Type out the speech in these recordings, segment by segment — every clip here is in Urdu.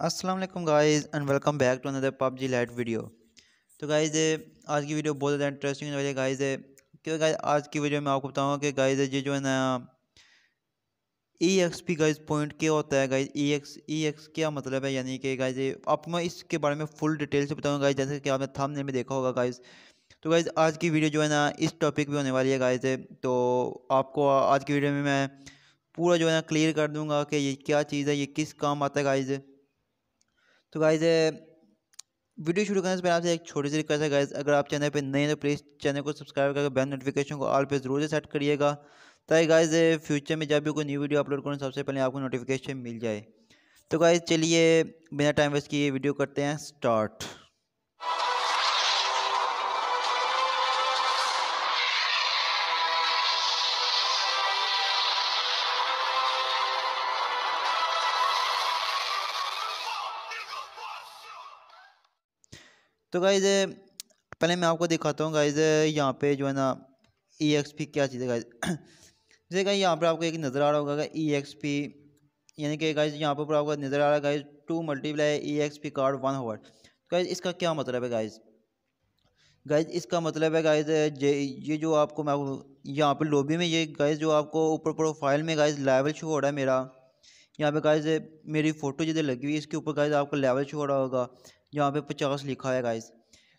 السلام علیکم guys and welcome back to اندر پب جی لائٹ ویڈیو تو گائز ہے آج کی ویڈیو بہت زیادہ انٹرسٹنگ ہونے والی ہے گائز ہے کیونکہ آج کی ویڈیو میں آپ کو بتاؤں کہ گائز یہ جو ہے نا E X P guys point کیا ہوتا ہے guys E X E X کیا مطلب ہے یعنی کہ گائز آپ میں اس کے بارے میں فل ڈیٹیل سے بتاؤں گا جیسے کہ آپ نے تھامنے میں دیکھا ہوگا گائز تو گائز آج کی ویڈیو جو ہے نا اس ٹاپک پہ ہونے والی ہے گائز تو آپ کو آج کی ویڈیو میں میں پورا جو ہے نا کلیئر کر دوں گا کہ یہ کیا چیز ہے یہ کس کام آتا ہے گائز تو گائز ویڈیو شروع کرنے سے پہلے آپ سے ایک چھوٹی سی ریکویسٹ ہے گائز اگر آپ چینل پہ نئے ہیں تو پلیز چینل کو سبسکرائب کر کے بیل نوٹیفیکیشن کو آل پہ ضرور سے سیٹ کریے گا تاکہ گائز فیوچر میں جب بھی کوئی نیو ویڈیو اپلوڈ کروں سب سے پہلے آپ کو نوٹیفیکیشن مل جائے تو گائز چلیے بنا ٹائم ویسٹ کیے ویڈیو کرتے ہیں اسٹارٹ تو گائز پہلے میں آپ کو دکھاتا ہوں گائز یہاں پہ جو ہے نا ای ایکس پی کیا چیز ہے گائز جیسے کہ یہاں پر آپ کو ایک نظر آ رہا ہوگا کہ ای ایکس پی یعنی کہ گائز یہاں پر آپ کو نظر آ رہا ہے guys two multiply E X P card one ہوڈ گائز اس کا کیا مطلب ہے گائز گائز اس کا مطلب ہے گائز یہ جو آپ کو میں یہاں پہ لوبی میں یہ گائز جو آپ کو اوپر پروفائل میں گائز لیول ہو رہا ہے میرا یہاں پہ گائز میری فوٹو جدھر لگی ہوئی اس کے اوپر گائز آپ کو لیول ہو رہا ہوگا جہاں پہ پچاس لکھا ہے گائز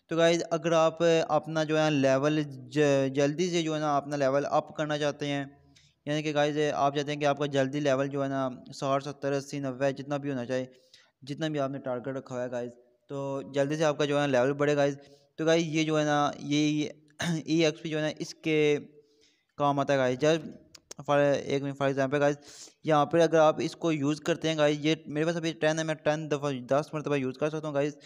تو گائز اگر آپ اپنا جو ہے لیول جلدی سے جو ہے نا اپنا لیول اپ کرنا چاہتے ہیں یعنی کہ گائز آپ چاہتے ہیں کہ آپ کا جلدی لیول جو ہے نا ساٹھ ستر اسی نوے جتنا بھی ہونا چاہیے جتنا بھی آپ نے ٹارگیٹ رکھا ہوا ہے گائز تو جلدی سے آپ کا جو ہے نا لیول بڑھے گائز تو گائز یہ جو ہے نا یہ ای ایکس پی جو ہے نا اس کے کام آتا ہے گائز جب فار ایک فار ایگزامپل گائز یہاں پہ اگر آپ اس کو یوز کرتے ہیں گائز یہ میرے پاس ابھی ٹین ہے میں ٹین دفعہ دس مرتبہ یوز کر سکتا ہوں گائز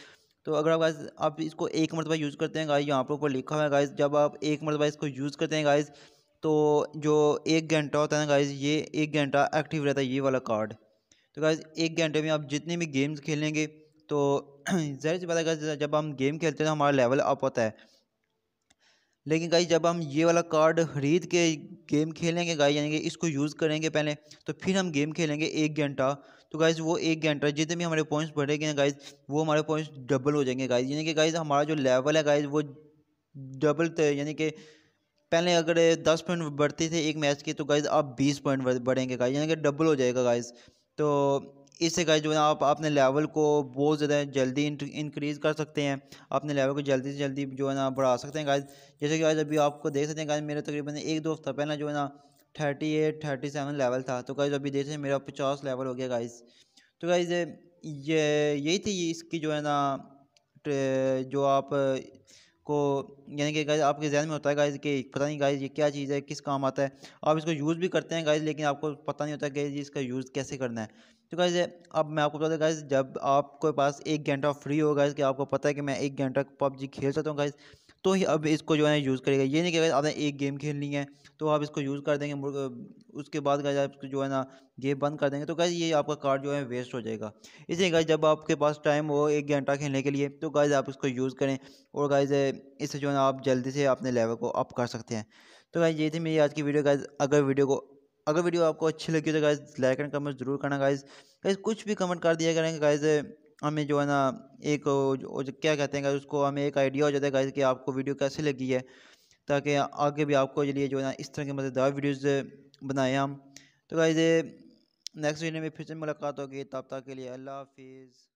تو اگر آپ گائز آپ اس کو ایک مرتبہ یوز کرتے ہیں گائز یہاں پر اوپر لکھا ہوا ہے گائز جب آپ ایک مرتبہ اس کو یوز کرتے ہیں گائز تو جو ایک گھنٹہ ہوتا ہے نا گائز یہ ایک گھنٹہ ایکٹیو رہتا ہے یہ والا کارڈ تو گائز ایک گھنٹے میں آپ جتنے بھی گیمز کھیلیں گے تو ظاہر بات ہے گائز جب ہم گیم کھیلتے ہیں تو ہمارا لیول اپ ہوتا ہے لیکن گائز جب ہم یہ والا کارڈ خرید کے گیم کھیلیں گے گائز یعنی کہ اس کو یوز کریں گے پہلے تو پھر ہم گیم کھیلیں گے ایک گھنٹہ تو گائز وہ ایک گھنٹہ جتنے بھی ہمارے پوائنٹس بڑھے گئے ہیں گائز وہ ہمارے پوائنٹس ڈبل ہو جائیں گے گائز یعنی کہ گائز ہمارا جو لیول ہے گائز وہ ڈبل یعنی کہ پہلے اگر دس پوائنٹ بڑھتے تھے ایک میچ کے تو گائز آپ بیس پوائنٹ بڑھیں گے گائز یعنی کہ ڈبل ہو جائے گا گائز تو اس سے گائز جو ہے نا آپ اپنے لیول کو بہت زیادہ جلدی انکریز کر سکتے ہیں اپنے لیول کو جلدی سے جلدی جو ہے نا بڑھا سکتے ہیں گائز جیسے کہ ابھی آپ کو دیکھ سکتے ہیں گائز میرا تقریباً ایک دو ہفتہ پہلے جو ہے نا thirty eight thirty seven level تھا تو گائز ابھی دیکھ سکتے ہیں میرا پچاس لیول ہو گیا گائز تو گائز یہ یہی تھی اس کی جو ہے نا جو آپ کو یعنی کہ گائز آپ کے ذہن میں ہوتا ہے گائز کہ پتہ نہیں گائز یہ کیا چیز ہے کس کام آتا ہے آپ اس کو یوز بھی کرتے ہیں گائز لیکن آپ کو پتہ نہیں ہوتا ہے کہ اس کا یوز کیسے کرنا ہے تو گائز اب میں آپ کو پتہ گائز جب آپ کے پاس ایک گھنٹہ فری ہو گائز کہ آپ کو پتہ ہے کہ میں ایک گھنٹہ پب جی کھیل سکتا ہوں گائز تو ہی اب اس کو جو ہے یوز کرے گا یہ نہیں کہ آپ نے ایک گیم کھیلنی ہے تو آپ اس کو یوز کر دیں گے اس کے بعد کہا آپ جو ہے نا گیم بند کر دیں گے تو کا یہ آپ کا کارڈ جو ہے ویسٹ ہو جائے گا اس لیے کہ جب آپ کے پاس ٹائم ہو ایک گھنٹہ کھیلنے کے لیے تو کائیں آپ اس کو یوز کریں اور گاعیز اس سے جو ہے نا آپ جلدی سے اپنے لیول کو اپ کر سکتے ہیں تو یہ تھی میری آج کی ویڈیو گائز اگر ویڈیو کو اگر ویڈیو آپ کو اچھی لگی ہو تو گائز لائک اینڈ کمنٹ ضرور کرنا گائز گائز کچھ بھی کمنٹ کر دیا کریں گے گائز ہمیں جو ہے نا ایک کیا کہتے ہیں کہ اس کو ہمیں ایک آئیڈیا ہو جاتا ہے گائز کہ آپ کو ویڈیو کیسے لگی ہے تاکہ آگے بھی آپ کو لیے جو ہے نا اس طرح کے مزیدار ویڈیوز بنائیں ہم تو گائز نیکسٹ ویڈیو میں پھر سے ملاقات ہوگی تک کے لیے اللہ حافظ